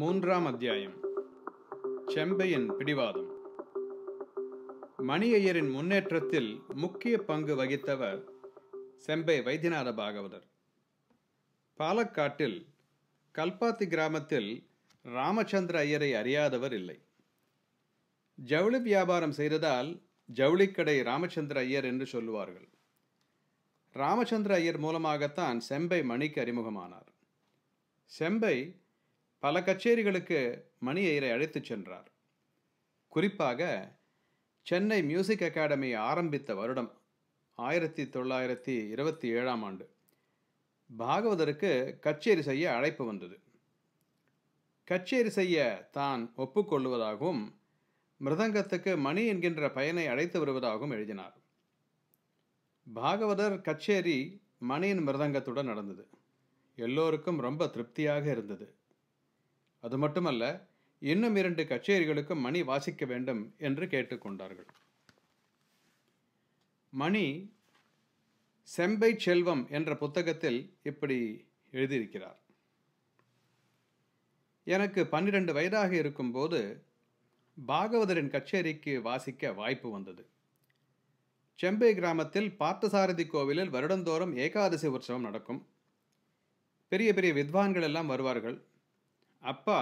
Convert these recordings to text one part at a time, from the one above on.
மூன்றாம் அத்தியாயம் செம்பையின் பிடிவாதம் மணியையரின் முன்னேற்றத்தில் முக்கிய பங்கு வகித்தவர் செம்பை வைத்தியநாத பாகவதர் பாலக்காட்டில் கல்பாத்தி கிராமத்தில் ராமச்சந்திர ஐயரை அறியாதவர் இல்லை ஜவுளி வியாபாரம் செய்ததால் ஜவுளிக்கடை ராமச்சந்திர ஐயர் என்று சொல்லுவார்கள் ராமச்சந்திர ஐயர் மூலமாகத்தான் செம்பை மணிக்கு அறிமுகமானார் செம்பை பல கச்சேரிகளுக்கு மணி ஐயரை அழைத்துச் சென்றார் குறிப்பாக சென்னை மியூசிக் அகாடமி ஆரம்பித்த வருடம் ஆயிரத்தி தொள்ளாயிரத்தி இருபத்தி ஏழாம் ஆண்டு பாகவதருக்கு கச்சேரி செய்ய அழைப்பு வந்தது கச்சேரி செய்ய தான் ஒப்புக்கொள்வதாகவும் மிருதங்கத்துக்கு மணி என்கின்ற பயனை அழைத்து வருவதாகவும் எழுதினார் பாகவதர் கச்சேரி மணியின் மிருதங்கத்துடன் நடந்தது எல்லோருக்கும் ரொம்ப திருப்தியாக இருந்தது அது மட்டுமல்ல இன்னும் இரண்டு கச்சேரிகளுக்கு மணி வாசிக்க வேண்டும் என்று கேட்டுக்கொண்டார்கள் மணி செம்பை செல்வம் என்ற புத்தகத்தில் இப்படி எழுதியிருக்கிறார் எனக்கு பன்னிரண்டு வயதாக இருக்கும்போது பாகவதரின் கச்சேரிக்கு வாசிக்க வாய்ப்பு வந்தது செம்பை கிராமத்தில் பார்த்தசாரதி கோவிலில் வருடந்தோறும் ஏகாதசி உற்சவம் நடக்கும் பெரிய பெரிய வித்வான்கள் எல்லாம் வருவார்கள் அப்பா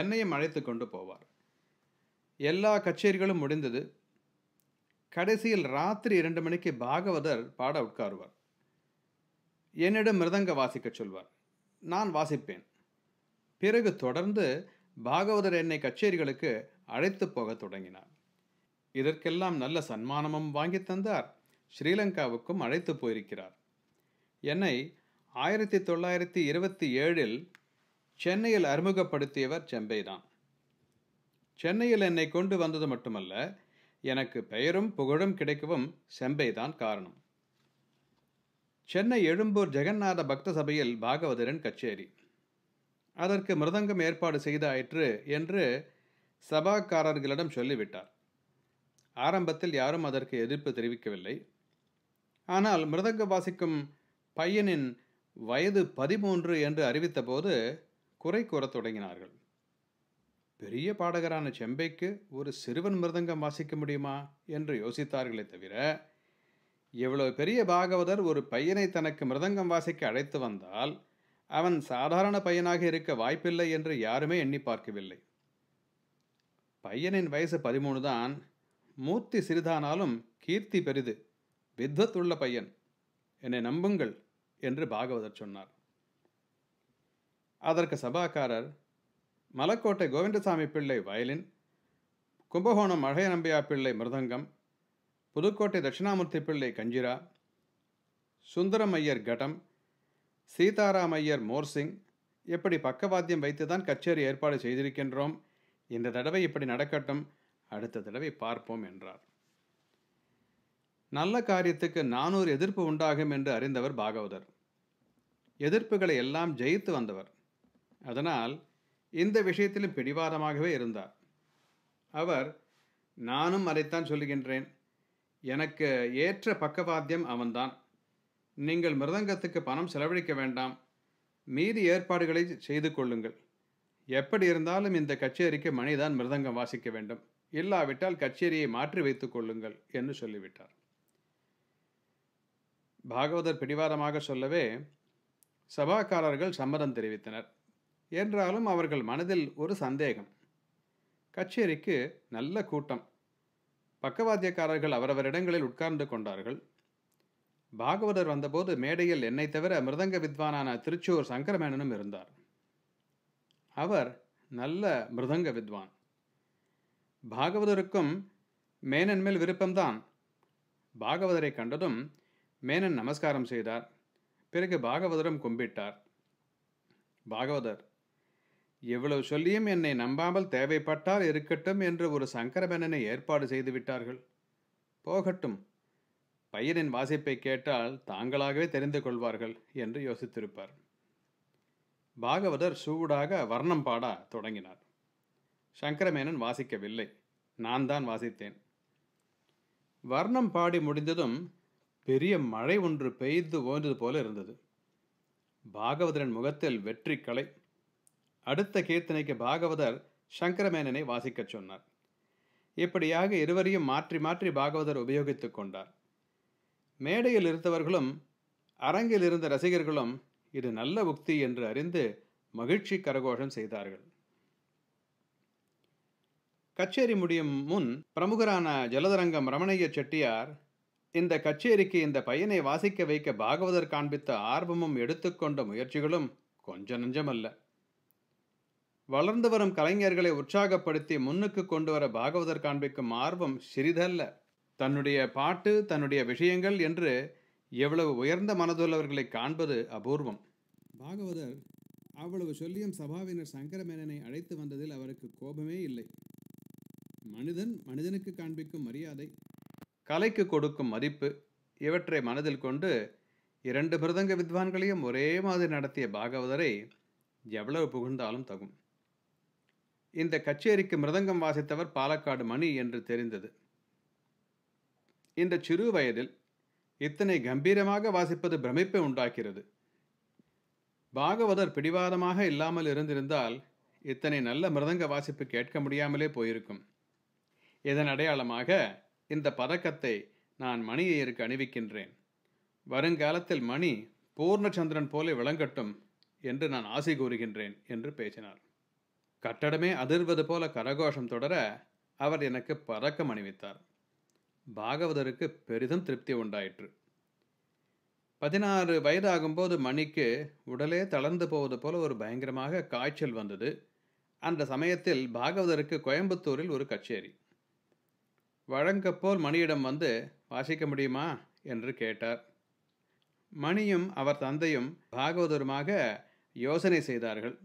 என்னையும் அழைத்து கொண்டு போவார் எல்லா கச்சேரிகளும் முடிந்தது கடைசியில் ராத்திரி இரண்டு மணிக்கு பாகவதர் பாட உட்காருவார் என்னிடம் மிருதங்க வாசிக்க சொல்வார் நான் வாசிப்பேன் பிறகு தொடர்ந்து பாகவதர் என்னை கச்சேரிகளுக்கு அழைத்து போக தொடங்கினார் இதற்கெல்லாம் நல்ல சன்மானமும் வாங்கி தந்தார் ஸ்ரீலங்காவுக்கும் அழைத்து போயிருக்கிறார் என்னை ஆயிரத்தி தொள்ளாயிரத்தி இருபத்தி ஏழில் சென்னையில் அறிமுகப்படுத்தியவர் செம்பைதான் சென்னையில் என்னை கொண்டு வந்தது மட்டுமல்ல எனக்கு பெயரும் புகழும் கிடைக்கவும் செம்பைதான் காரணம் சென்னை எழும்பூர் ஜெகநாத பக்த சபையில் பாகவதரின் கச்சேரி அதற்கு மிருதங்கம் ஏற்பாடு செய்தாயிற்று என்று சபாக்காரர்களிடம் சொல்லிவிட்டார் ஆரம்பத்தில் யாரும் அதற்கு எதிர்ப்பு தெரிவிக்கவில்லை ஆனால் மிருதங்க வாசிக்கும் பையனின் வயது பதிமூன்று என்று அறிவித்தபோது குறை கூறத் தொடங்கினார்கள் பெரிய பாடகரான செம்பைக்கு ஒரு சிறுவன் மிருதங்கம் வாசிக்க முடியுமா என்று யோசித்தார்களே தவிர இவ்வளவு பெரிய பாகவதர் ஒரு பையனை தனக்கு மிருதங்கம் வாசிக்க அழைத்து வந்தால் அவன் சாதாரண பையனாக இருக்க வாய்ப்பில்லை என்று யாருமே எண்ணி பார்க்கவில்லை பையனின் வயசு பதிமூணு தான் மூர்த்தி சிறிதானாலும் கீர்த்தி பெரிது வித்வத்துள்ள பையன் என்னை நம்புங்கள் என்று பாகவதர் சொன்னார் அதற்கு சபாக்காரர் மலக்கோட்டை கோவிந்தசாமி பிள்ளை வயலின் கும்பகோணம் அழகை நம்பியா பிள்ளை மிருதங்கம் புதுக்கோட்டை தட்சிணாமூர்த்தி பிள்ளை கஞ்சிரா சுந்தரம் ஐயர் கடம் சீதாராம் ஐயர் மோர்சிங் எப்படி பக்கவாத்தியம் வைத்து தான் கச்சேரி ஏற்பாடு செய்திருக்கின்றோம் இந்த தடவை இப்படி நடக்கட்டும் அடுத்த தடவை பார்ப்போம் என்றார் நல்ல காரியத்துக்கு நானூறு எதிர்ப்பு உண்டாகும் என்று அறிந்தவர் பாகவதர் எதிர்ப்புகளை எல்லாம் ஜெயித்து வந்தவர் அதனால் இந்த விஷயத்திலும் பிடிவாதமாகவே இருந்தார் அவர் நானும் அதைத்தான் சொல்லுகின்றேன் எனக்கு ஏற்ற பக்கவாத்தியம் அவன்தான் நீங்கள் மிருதங்கத்துக்கு பணம் செலவழிக்க வேண்டாம் மீதி ஏற்பாடுகளை செய்து கொள்ளுங்கள் எப்படி இருந்தாலும் இந்த கச்சேரிக்கு மணிதான் மிருதங்கம் வாசிக்க வேண்டும் இல்லாவிட்டால் கச்சேரியை மாற்றி வைத்துக் கொள்ளுங்கள் என்று சொல்லிவிட்டார் பாகவதர் பிடிவாதமாக சொல்லவே சபாக்காரர்கள் சம்மதம் தெரிவித்தனர் என்றாலும் அவர்கள் மனதில் ஒரு சந்தேகம் கச்சேரிக்கு நல்ல கூட்டம் பக்கவாத்தியக்காரர்கள் அவரவரிடங்களில் உட்கார்ந்து கொண்டார்கள் பாகவதர் வந்தபோது மேடையில் என்னை தவிர மிருதங்க வித்வானான திருச்சூர் சங்கரமேனனும் இருந்தார் அவர் நல்ல மிருதங்க வித்வான் பாகவதருக்கும் மேனன் மேல் விருப்பம்தான் பாகவதரை கண்டதும் மேனன் நமஸ்காரம் செய்தார் பிறகு பாகவதரும் கும்பிட்டார் பாகவதர் எவ்வளவு சொல்லியும் என்னை நம்பாமல் தேவைப்பட்டால் இருக்கட்டும் என்று ஒரு சங்கரபனனை ஏற்பாடு செய்துவிட்டார்கள் போகட்டும் பையனின் வாசிப்பை கேட்டால் தாங்களாகவே தெரிந்து கொள்வார்கள் என்று யோசித்திருப்பார் பாகவதர் சூடாக வர்ணம் பாட தொடங்கினார் சங்கரமேனன் வாசிக்கவில்லை நான் தான் வாசித்தேன் வர்ணம் பாடி முடிந்ததும் பெரிய மழை ஒன்று பெய்து ஓய்ந்தது போல இருந்தது பாகவதரின் முகத்தில் வெற்றி கலை அடுத்த கீர்த்தனைக்கு பாகவதர் சங்கரமேனனை வாசிக்கச் சொன்னார் இப்படியாக இருவரையும் மாற்றி மாற்றி பாகவதர் உபயோகித்து கொண்டார் மேடையில் இருந்தவர்களும் அரங்கில் இருந்த ரசிகர்களும் இது நல்ல உக்தி என்று அறிந்து மகிழ்ச்சி கரகோஷம் செய்தார்கள் கச்சேரி முடியும் முன் பிரமுகரான ஜலதரங்கம் ரமணைய செட்டியார் இந்த கச்சேரிக்கு இந்த பையனை வாசிக்க வைக்க பாகவதர் காண்பித்த ஆர்வமும் எடுத்துக்கொண்ட முயற்சிகளும் கொஞ்ச நஞ்சமல்ல வளர்ந்து வரும் கலைஞர்களை உற்சாகப்படுத்தி முன்னுக்கு கொண்டு வர பாகவதர் காண்பிக்கும் ஆர்வம் சிறிதல்ல தன்னுடைய பாட்டு தன்னுடைய விஷயங்கள் என்று எவ்வளவு உயர்ந்த மனதுள்ளவர்களை காண்பது அபூர்வம் பாகவதர் அவ்வளவு சொல்லியும் சபாவினர் சங்கரமேனனை அழைத்து வந்ததில் அவருக்கு கோபமே இல்லை மனிதன் மனிதனுக்கு காண்பிக்கும் மரியாதை கலைக்கு கொடுக்கும் மதிப்பு இவற்றை மனதில் கொண்டு இரண்டு பிரதங்க வித்வான்களையும் ஒரே மாதிரி நடத்திய பாகவதரை எவ்வளவு புகழ்ந்தாலும் தகும் இந்த கச்சேரிக்கு மிருதங்கம் வாசித்தவர் பாலக்காடு மணி என்று தெரிந்தது இந்த சிறு வயதில் இத்தனை கம்பீரமாக வாசிப்பது பிரமிப்பை உண்டாக்கிறது பாகவதர் பிடிவாதமாக இல்லாமல் இருந்திருந்தால் இத்தனை நல்ல மிருதங்க வாசிப்பு கேட்க முடியாமலே போயிருக்கும் இதன் அடையாளமாக இந்த பதக்கத்தை நான் மணியையருக்கு அணிவிக்கின்றேன் வருங்காலத்தில் மணி பூர்ணச்சந்திரன் போல விளங்கட்டும் என்று நான் ஆசை கூறுகின்றேன் என்று பேசினார் கட்டடமே அதிர்வது போல கரகோஷம் தொடர அவர் எனக்கு பறக்கம் அணிவித்தார் பாகவதருக்கு பெரிதும் திருப்தி உண்டாயிற்று பதினாறு வயதாகும்போது மணிக்கு உடலே தளர்ந்து போவது போல ஒரு பயங்கரமாக காய்ச்சல் வந்தது அந்த சமயத்தில் பாகவதருக்கு கோயம்புத்தூரில் ஒரு கச்சேரி வழங்கப்போல் மணியிடம் வந்து வாசிக்க முடியுமா என்று கேட்டார் மணியும் அவர் தந்தையும் பாகவதருமாக யோசனை செய்தார்கள்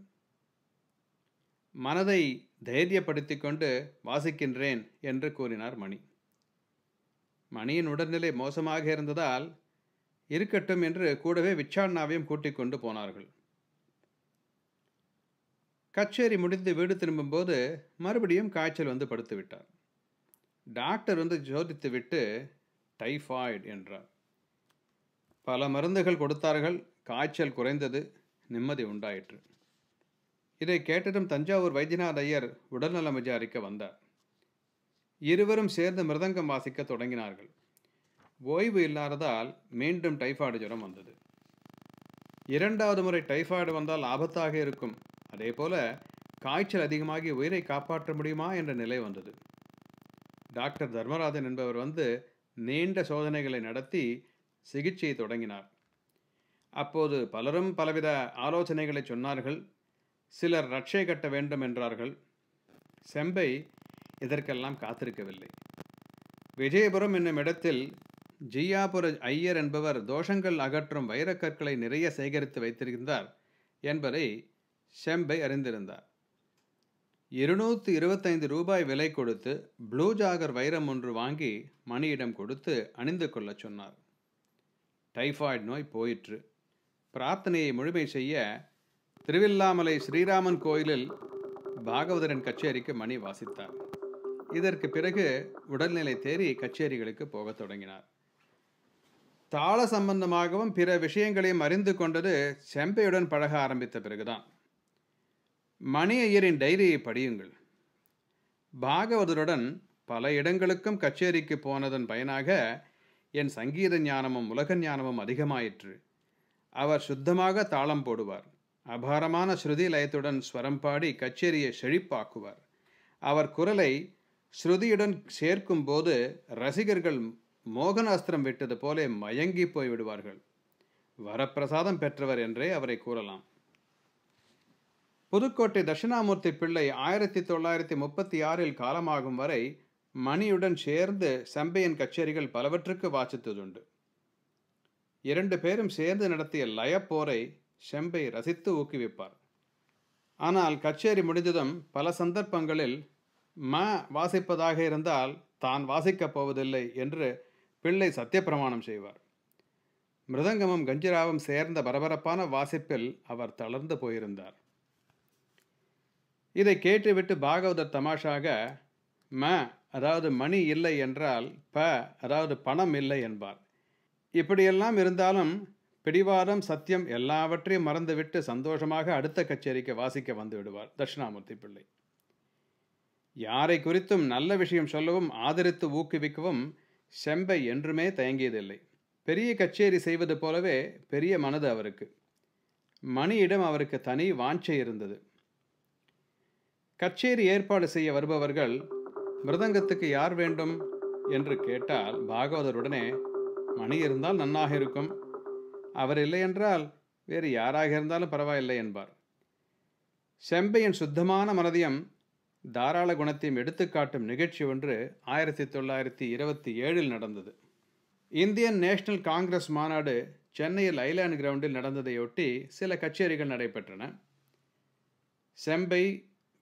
மனதை தைரியப்படுத்தி கொண்டு வாசிக்கின்றேன் என்று கூறினார் மணி மணியின் உடல்நிலை மோசமாக இருந்ததால் இருக்கட்டும் என்று கூடவே விச்சாண்ணாவையும் கூட்டிக் கொண்டு போனார்கள் கச்சேரி முடிந்து வீடு திரும்பும்போது மறுபடியும் காய்ச்சல் வந்து படுத்து விட்டார் டாக்டர் வந்து ஜோதித்துவிட்டு விட்டு டைஃபாய்டு என்றார் பல மருந்துகள் கொடுத்தார்கள் காய்ச்சல் குறைந்தது நிம்மதி உண்டாயிற்று இதை கேட்டதும் தஞ்சாவூர் வைத்தியநாத ஐயர் உடல்நலம் விசாரிக்க வந்தார் இருவரும் சேர்ந்து மிருதங்கம் வாசிக்க தொடங்கினார்கள் ஓய்வு இல்லாததால் மீண்டும் டைஃபாய்டு ஜுரம் வந்தது இரண்டாவது முறை டைஃபாய்டு வந்தால் ஆபத்தாக இருக்கும் அதே போல காய்ச்சல் அதிகமாகி உயிரை காப்பாற்ற முடியுமா என்ற நிலை வந்தது டாக்டர் தர்மராஜன் என்பவர் வந்து நீண்ட சோதனைகளை நடத்தி சிகிச்சையை தொடங்கினார் அப்போது பலரும் பலவித ஆலோசனைகளை சொன்னார்கள் சிலர் ரட்சை கட்ட வேண்டும் என்றார்கள் செம்பை இதற்கெல்லாம் காத்திருக்கவில்லை விஜயபுரம் என்னும் இடத்தில் ஜியாபுர ஐயர் என்பவர் தோஷங்கள் அகற்றும் வைரக்கற்களை நிறைய சேகரித்து வைத்திருந்தார் என்பதை செம்பை அறிந்திருந்தார் இருநூத்தி இருபத்தைந்து ரூபாய் விலை கொடுத்து ப்ளூ ஜாகர் வைரம் ஒன்று வாங்கி மணியிடம் கொடுத்து அணிந்து கொள்ள சொன்னார் டைஃபாய்டு நோய் போயிற்று பிரார்த்தனையை முழுமை செய்ய திருவில்லாமலை ஸ்ரீராமன் கோயிலில் பாகவதரின் கச்சேரிக்கு மணி வாசித்தார் இதற்கு பிறகு உடல்நிலை தேறி கச்சேரிகளுக்கு போகத் தொடங்கினார் தாள சம்பந்தமாகவும் பிற விஷயங்களையும் அறிந்து கொண்டது செம்பையுடன் பழக ஆரம்பித்த பிறகுதான் மணி ஐயரின் டைரியை படியுங்கள் பாகவதருடன் பல இடங்களுக்கும் கச்சேரிக்கு போனதன் பயனாக என் சங்கீத ஞானமும் உலக ஞானமும் அதிகமாயிற்று அவர் சுத்தமாக தாளம் போடுவார் அபாரமான ஸ்ருதி லயத்துடன் ஸ்வரம் பாடி கச்சேரியை செழிப்பாக்குவார் அவர் குரலை ஸ்ருதியுடன் சேர்க்கும் போது ரசிகர்கள் மோகனாஸ்திரம் விட்டது போலே மயங்கி போய்விடுவார்கள் வரப்பிரசாதம் பெற்றவர் என்றே அவரை கூறலாம் புதுக்கோட்டை தட்சிணாமூர்த்தி பிள்ளை ஆயிரத்தி தொள்ளாயிரத்தி முப்பத்தி ஆறில் காலமாகும் வரை மணியுடன் சேர்ந்து சம்பையின் கச்சேரிகள் பலவற்றுக்கு வாசித்ததுண்டு இரண்டு பேரும் சேர்ந்து நடத்திய லயப்போரை ஷெம்பை ரசித்து ஊக்குவிப்பார் ஆனால் கச்சேரி முடிந்ததும் பல சந்தர்ப்பங்களில் ம வாசிப்பதாக இருந்தால் தான் வாசிக்கப் போவதில்லை என்று பிள்ளை சத்தியப்பிரமாணம் செய்வார் மிருதங்கமும் கஞ்சிராவும் சேர்ந்த பரபரப்பான வாசிப்பில் அவர் தளர்ந்து போயிருந்தார் இதை கேட்டுவிட்டு பாகவதர் தமாஷாக ம அதாவது மணி இல்லை என்றால் ப அதாவது பணம் இல்லை என்பார் இப்படியெல்லாம் இருந்தாலும் பிடிவாதம் சத்தியம் எல்லாவற்றையும் மறந்துவிட்டு சந்தோஷமாக அடுத்த கச்சேரிக்கு வாசிக்க வந்து விடுவார் தட்சிணாமூர்த்தி பிள்ளை யாரை குறித்தும் நல்ல விஷயம் சொல்லவும் ஆதரித்து ஊக்குவிக்கவும் செம்பை என்றுமே தயங்கியதில்லை பெரிய கச்சேரி செய்வது போலவே பெரிய மனது அவருக்கு மணியிடம் அவருக்கு தனி வாஞ்சை இருந்தது கச்சேரி ஏற்பாடு செய்ய வருபவர்கள் மிருதங்கத்துக்கு யார் வேண்டும் என்று கேட்டால் பாகவதருடனே மணி இருந்தால் நன்னாக இருக்கும் அவர் இல்லை என்றால் வேறு யாராக இருந்தாலும் பரவாயில்லை என்பார் செம்பையின் சுத்தமான மனதையும் தாராள குணத்தையும் எடுத்துக்காட்டும் நிகழ்ச்சி ஒன்று ஆயிரத்தி தொள்ளாயிரத்தி இருபத்தி ஏழில் நடந்தது இந்தியன் நேஷனல் காங்கிரஸ் மாநாடு சென்னையில் ஐலாண்ட் கிரவுண்டில் நடந்ததையொட்டி சில கச்சேரிகள் நடைபெற்றன செம்பை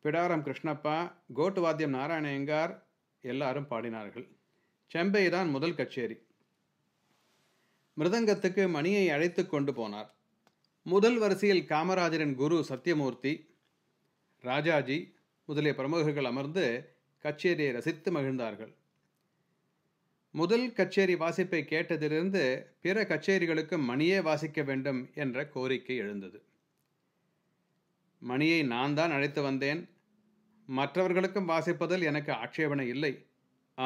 பிடாரம் கிருஷ்ணப்பா கோட்டுவாத்தியம் நாராயணயங்கார் எல்லாரும் பாடினார்கள் செம்பை தான் முதல் கச்சேரி மிருதங்கத்துக்கு மணியை அழைத்து கொண்டு போனார் முதல் வரிசையில் காமராஜரின் குரு சத்யமூர்த்தி ராஜாஜி முதலிய பிரமுகர்கள் அமர்ந்து கச்சேரியை ரசித்து மகிழ்ந்தார்கள் முதல் கச்சேரி வாசிப்பை கேட்டதிலிருந்து பிற கச்சேரிகளுக்கு மணியே வாசிக்க வேண்டும் என்ற கோரிக்கை எழுந்தது மணியை நான் தான் அழைத்து வந்தேன் மற்றவர்களுக்கும் வாசிப்பதில் எனக்கு ஆட்சேபனை இல்லை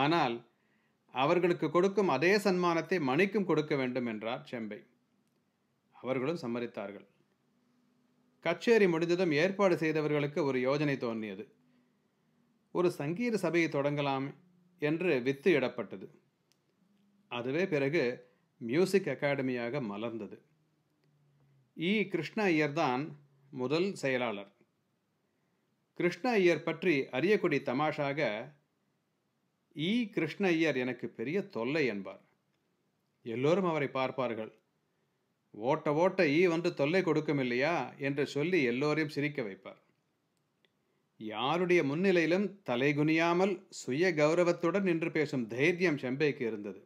ஆனால் அவர்களுக்கு கொடுக்கும் அதே சன்மானத்தை மணிக்கும் கொடுக்க வேண்டும் என்றார் செம்பை அவர்களும் சம்மதித்தார்கள் கச்சேரி முடிந்ததும் ஏற்பாடு செய்தவர்களுக்கு ஒரு யோஜனை தோன்றியது ஒரு சங்கீத சபையை தொடங்கலாம் என்று வித்து இடப்பட்டது அதுவே பிறகு மியூசிக் அகாடமியாக மலர்ந்தது இ கிருஷ்ண ஐயர் தான் முதல் செயலாளர் கிருஷ்ண ஐயர் பற்றி அரியக்குடி தமாஷாக இ கிருஷ்ண ஐயர் எனக்கு பெரிய தொல்லை என்பார் எல்லோரும் அவரை பார்ப்பார்கள் ஓட்ட ஓட்ட ஈ வந்து தொல்லை கொடுக்கும் இல்லையா என்று சொல்லி எல்லோரையும் சிரிக்க வைப்பார் யாருடைய முன்னிலையிலும் தலைகுனியாமல் சுய கௌரவத்துடன் நின்று பேசும் தைரியம் செம்பைக்கு இருந்தது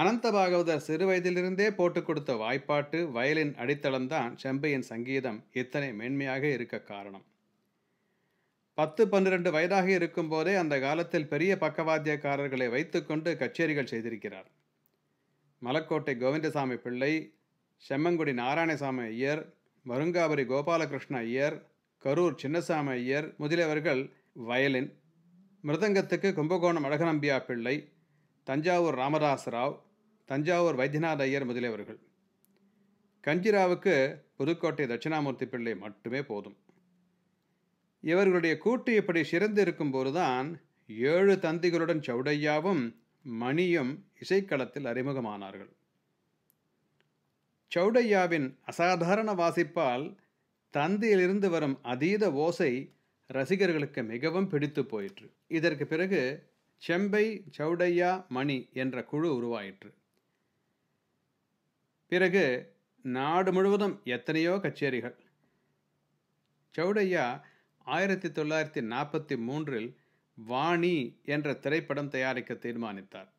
அனந்த பாகவதர் சிறு வயதிலிருந்தே போட்டுக் கொடுத்த வாய்ப்பாட்டு வயலின் அடித்தளம்தான் செம்பையின் சங்கீதம் இத்தனை மேன்மையாக இருக்க காரணம் பத்து பன்னிரண்டு வயதாக இருக்கும்போதே அந்த காலத்தில் பெரிய பக்கவாத்தியக்காரர்களை வைத்துக்கொண்டு கச்சேரிகள் செய்திருக்கிறார் மலக்கோட்டை கோவிந்தசாமி பிள்ளை செம்மங்குடி நாராயணசாமி ஐயர் வருங்காபுரி கோபாலகிருஷ்ண ஐயர் கரூர் சின்னசாமி ஐயர் முதலியவர்கள் வயலின் மிருதங்கத்துக்கு கும்பகோணம் அழகநம்பியா பிள்ளை தஞ்சாவூர் ராமதாஸ் ராவ் தஞ்சாவூர் வைத்தியநாத ஐயர் முதலியவர்கள் கஞ்சிராவுக்கு புதுக்கோட்டை தட்சிணாமூர்த்தி பிள்ளை மட்டுமே போதும் இவர்களுடைய கூட்டு இப்படி சிறந்து போதுதான் ஏழு தந்திகளுடன் சௌடையாவும் மணியும் இசைக்களத்தில் அறிமுகமானார்கள் சௌடையாவின் அசாதாரண வாசிப்பால் தந்தியிலிருந்து வரும் அதீத ஓசை ரசிகர்களுக்கு மிகவும் பிடித்து போயிற்று இதற்கு பிறகு செம்பை சௌடையா மணி என்ற குழு உருவாயிற்று பிறகு நாடு முழுவதும் எத்தனையோ கச்சேரிகள் சௌடையா ஆயிரத்தி தொள்ளாயிரத்தி நாற்பத்தி மூன்றில் வாணி என்ற திரைப்படம் தயாரிக்க தீர்மானித்தார்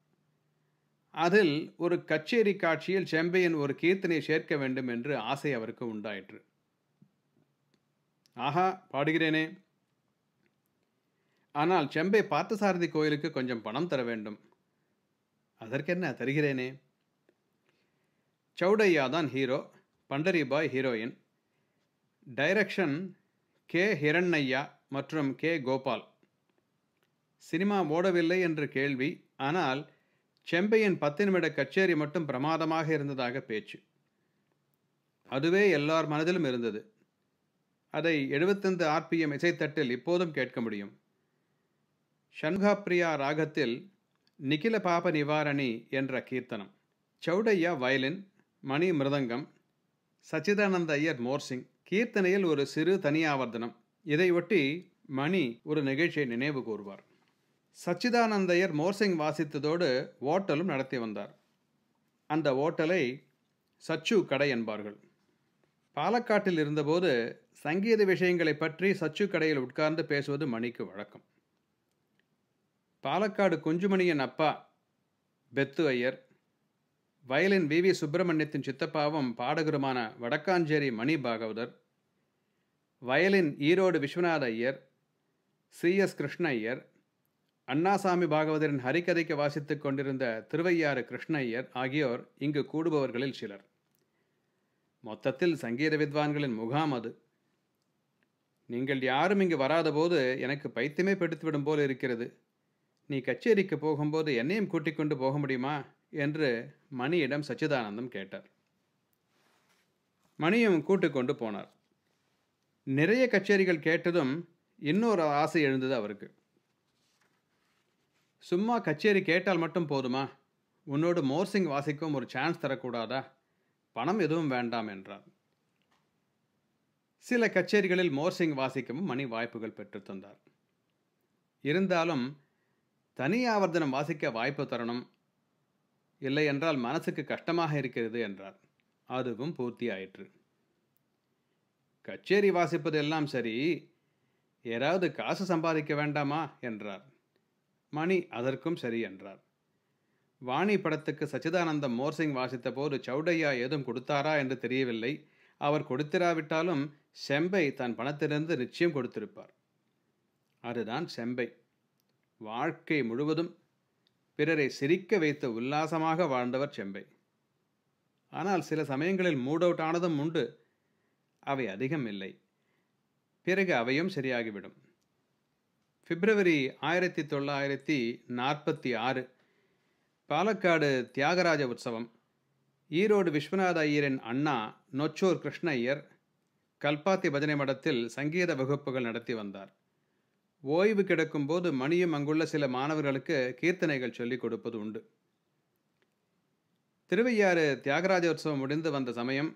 அதில் ஒரு கச்சேரி காட்சியில் செம்பையன் ஒரு கீர்த்தனை சேர்க்க வேண்டும் என்று ஆசை அவருக்கு உண்டாயிற்று ஆஹா பாடுகிறேனே ஆனால் செம்பை பார்த்தசாரதி கோயிலுக்கு கொஞ்சம் பணம் தர வேண்டும் அதற்கென்ன தருகிறேனே சௌடையா தான் hero Pandaribai heroine direction K Hiranniah மற்றும் கே கோபால் சினிமா ஓடவில்லை என்று கேள்வி ஆனால் செம்பையின் பத்து நிமிட கச்சேரி மட்டும் பிரமாதமாக இருந்ததாக பேச்சு அதுவே எல்லார் மனதிலும் இருந்தது அதை எழுபத்தைந்து ஆர்பிஎம் இசைத்தட்டில் இப்போதும் கேட்க முடியும் ஷன்காப்ரியா ராகத்தில் நிகில பாப நிவாரணி என்ற கீர்த்தனம் சௌடையா வயலின் மணி மிருதங்கம் சச்சிதானந்த ஐயர் மோர்சிங் கீர்த்தனையில் ஒரு சிறு தனியாவர்த்தனம் இதையொட்டி மணி ஒரு நிகழ்ச்சியை நினைவு கூறுவார் சச்சிதானந்தையர் மோர்சிங் வாசித்ததோடு ஓட்டலும் நடத்தி வந்தார் அந்த ஓட்டலை சச்சு கடை என்பார்கள் பாலக்காட்டில் இருந்தபோது சங்கீத விஷயங்களை பற்றி சச்சு கடையில் உட்கார்ந்து பேசுவது மணிக்கு வழக்கம் பாலக்காடு குஞ்சுமணியின் அப்பா Pethu Iyer violin V V சுப்பிரமணியத்தின் சித்தப்பாவும் பாடகருமான Vadakkancheri Mani Bhagavathar violin Erode Viswanatha Iyer C S Krishnaiyer Annasamy பாகவதரின் ஹரிக்கதைக்கு வாசித்துக் கொண்டிருந்த திருவையாறு கிருஷ்ணய்யர் ஆகியோர் இங்கு கூடுபவர்களில் சிலர் மொத்தத்தில் சங்கீத வித்வான்களின் முகாம் அது நீங்கள் யாரும் இங்கு வராதபோது எனக்கு பைத்தியமே பிடித்துவிடும் போல் இருக்கிறது நீ கச்சேரிக்கு போகும்போது என்னையும் கூட்டிக் கொண்டு போக முடியுமா என்று மணியிடம் சச்சிதானந்தம் கேட்டார் மணியும் கூட்டுக்கொண்டு போனார் நிறைய கச்சேரிகள் கேட்டதும் இன்னொரு ஆசை எழுந்தது அவருக்கு சும்மா கச்சேரி கேட்டால் மட்டும் போதுமா உன்னோடு மோர்சிங் வாசிக்கும் ஒரு சான்ஸ் தரக்கூடாதா பணம் எதுவும் வேண்டாம் என்றார் சில கச்சேரிகளில் மோர்சிங் வாசிக்கவும் மணி வாய்ப்புகள் பெற்று தந்தார் இருந்தாலும் தனியாவர்தனம் வாசிக்க வாய்ப்பு தரணும் இல்லை என்றால் மனசுக்கு கஷ்டமாக இருக்கிறது என்றார் அதுவும் பூர்த்தியாயிற்று கச்சேரி வாசிப்பது எல்லாம் சரி ஏதாவது காசு சம்பாதிக்க வேண்டாமா என்றார் மணி அதற்கும் சரி என்றார் வாணி படத்துக்கு சச்சிதானந்தம் மோர்சிங் வாசித்த போது சௌடையா ஏதும் கொடுத்தாரா என்று தெரியவில்லை அவர் கொடுத்திராவிட்டாலும் செம்பை தன் பணத்திலிருந்து நிச்சயம் கொடுத்திருப்பார் அதுதான் செம்பை வாழ்க்கை முழுவதும் பிறரை சிரிக்க வைத்து உல்லாசமாக வாழ்ந்தவர் செம்பை ஆனால் சில சமயங்களில் மூட் அவுட் ஆனதும் உண்டு அவை அதிகம் இல்லை பிறகு அவையும் சரியாகிவிடும் பிப்ரவரி ஆயிரத்தி தொள்ளாயிரத்தி நாற்பத்தி ஆறு பாலக்காடு தியாகராஜ உற்சவம் ஈரோடு விஸ்வநாத ஐயரின் அண்ணா நொச்சூர் கிருஷ்ண ஐயர் கல்பாத்தி பஜனை மடத்தில் சங்கீத வகுப்புகள் நடத்தி வந்தார் ஓய்வு கிடக்கும்போது மணியும் அங்குள்ள சில மாணவர்களுக்கு கீர்த்தனைகள் சொல்லிக் கொடுப்பது உண்டு திருவையாறு தியாகராஜ உற்சவம் முடிந்து வந்த சமயம்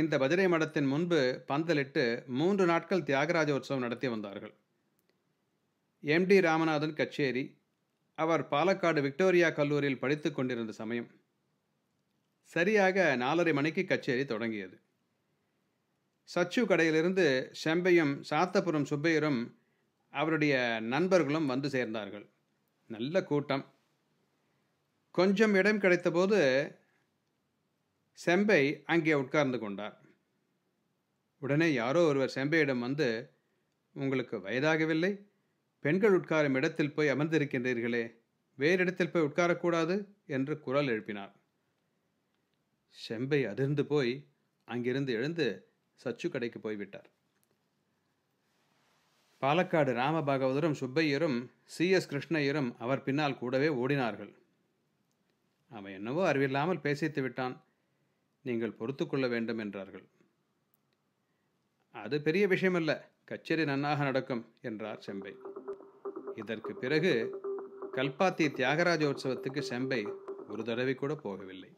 இந்த பஜனை மடத்தின் முன்பு பந்தலிட்டு மூன்று நாட்கள் தியாகராஜ உற்சவம் நடத்தி வந்தார்கள் எம் டி ராமநாதன் கச்சேரி அவர் பாலக்காடு விக்டோரியா கல்லூரியில் படித்து கொண்டிருந்த சமயம் சரியாக நாலரை மணிக்கு கச்சேரி தொடங்கியது சச்சு கடையிலிருந்து செம்பையும் சாத்தபுரம் சுப்பையரும் அவருடைய நண்பர்களும் வந்து சேர்ந்தார்கள் நல்ல கூட்டம் கொஞ்சம் இடம் கிடைத்தபோது செம்பை அங்கே உட்கார்ந்து கொண்டார் உடனே யாரோ ஒருவர் செம்பையிடம் வந்து உங்களுக்கு வயதாகவில்லை பெண்கள் உட்காரும் இடத்தில் போய் அமர்ந்திருக்கின்றீர்களே வேறு இடத்தில் போய் உட்காரக்கூடாது என்று குரல் எழுப்பினார் செம்பை அதிர்ந்து போய் அங்கிருந்து எழுந்து சச்சு கடைக்கு போய்விட்டார் பாலக்காடு ராமபாகவதரும் சுப்பையரும் சி எஸ் கிருஷ்ணயரும் அவர் பின்னால் கூடவே ஓடினார்கள் அவன் என்னவோ அறிவில்லாமல் பேசித்து விட்டான் நீங்கள் பொறுத்து கொள்ள வேண்டும் என்றார்கள் அது பெரிய விஷயமல்ல கச்சேரி நன்னாக நடக்கும் என்றார் செம்பை இதற்கு பிறகு கல்பாத்தி தியாகராஜ உற்சவத்துக்கு செம்பை ஒரு தடவை கூட போகவில்லை